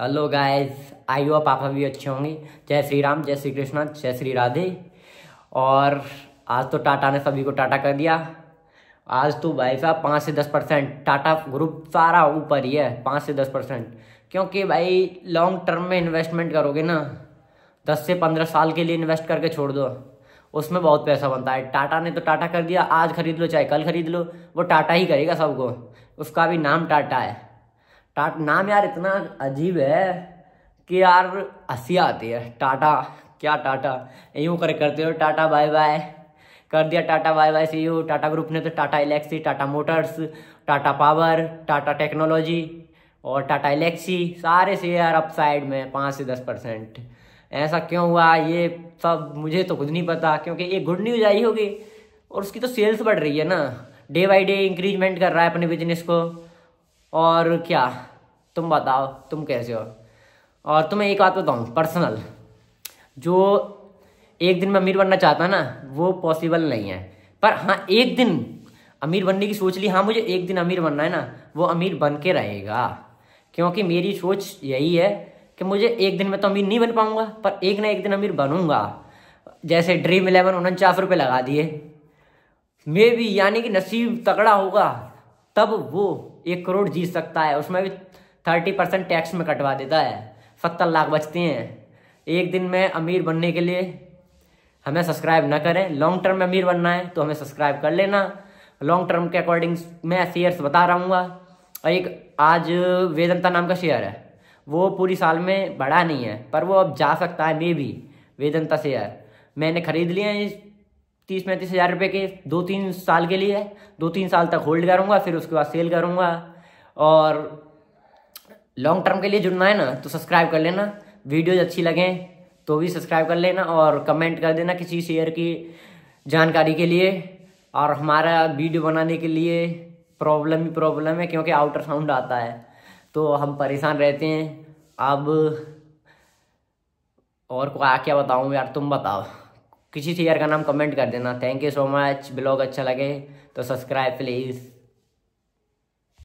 hello guys I हो पापा भी अच्छे होंगे जय श्री राम जय श्री कृष्णा जय श्री राधे और आज तो टाटा ने सभी को टाटा कर दिया आज तो भाई साहब पाँच से दस परसेंट टाटा ग्रुप सारा ऊपर ही है पाँच से दस परसेंट क्योंकि भाई लॉन्ग टर्म में इन्वेस्टमेंट करोगे ना दस से पंद्रह साल के लिए इन्वेस्ट करके छोड़ दो उसमें बहुत पैसा बनता है टाटा ने तो टाटा कर दिया आज खरीद लो चाहे कल खरीद लो वो टाटा ही करेगा सबको उसका भी नाम टाटा है टाट नाम यार इतना अजीब है कि यार हंसी आती है टाटा क्या टाटा यूँ कर करते हो टाटा बाय बाय कर दिया tata bye bye see you Tata group ने तो Tata Elxsi Tata Motors Tata Power Tata Technology और टाटा इलेक्सी सारे शेयर अप साइड में पाँच से दस परसेंट ऐसा क्यों हुआ ये सब मुझे तो खुद नहीं पता क्योंकि ये गुड न्यूज आई होगी और उसकी तो सेल्स बढ़ रही है ना डे बाई डे इंक्रीजमेंट कर रहा है अपने बिजनेस को और क्या तुम बताओ तुम कैसे हो और तुम्हें एक बात बताऊँ पर्सनल जो एक दिन में अमीर बनना चाहता है ना वो पॉसिबल नहीं है पर हाँ एक दिन अमीर बनने की सोच ली हाँ मुझे एक दिन अमीर बनना है ना वो अमीर बन के रहेगा क्योंकि मेरी सोच यही है कि मुझे एक दिन में तो अमीर नहीं बन पाऊंगा पर एक ना एक दिन अमीर बनूंगा जैसे ड्रीम इलेवन उनचास रुपये लगा दिए मे भी यानी कि नसीब तगड़ा होगा तब वो एक करोड़ जीत सकता है उसमें भी थर्टी परसेंट टैक्स में कटवा देता है सत्तर लाख बचते हैं एक दिन में अमीर बनने के लिए हमें सब्सक्राइब ना करें लॉन्ग टर्म में अमीर बनना है तो हमें सब्सक्राइब कर लेना लॉन्ग टर्म के अकॉर्डिंग मैं शेयर्स बता रहा और एक आज वेदंता नाम का शेयर है वो पूरी साल में बढ़ा नहीं है पर वो अब जा सकता है मे भी वेदंता शेयर मैंने खरीद लिए हैं तीस पैंतीस हज़ार रुपये के दो तीन साल के लिए दो तीन साल तक होल्ड करूँगा फिर उसके बाद सेल करूँगा और लॉन्ग टर्म के लिए जुड़ना है ना तो सब्सक्राइब कर लेना वीडियोज अच्छी लगें तो भी सब्सक्राइब कर लेना और कमेंट कर देना किसी शेयर की जानकारी के लिए और हमारा वीडियो बनाने के लिए प्रॉब्लम ही प्रॉब्लम है क्योंकि आउटर साउंड आता है तो हम परेशान रहते हैं अब और को क्या बताऊँ यार तुम बताओ किसी से यार का नाम कमेंट कर देना thank you so much blog अच्छा लगे तो सब्सक्राइब प्लीज़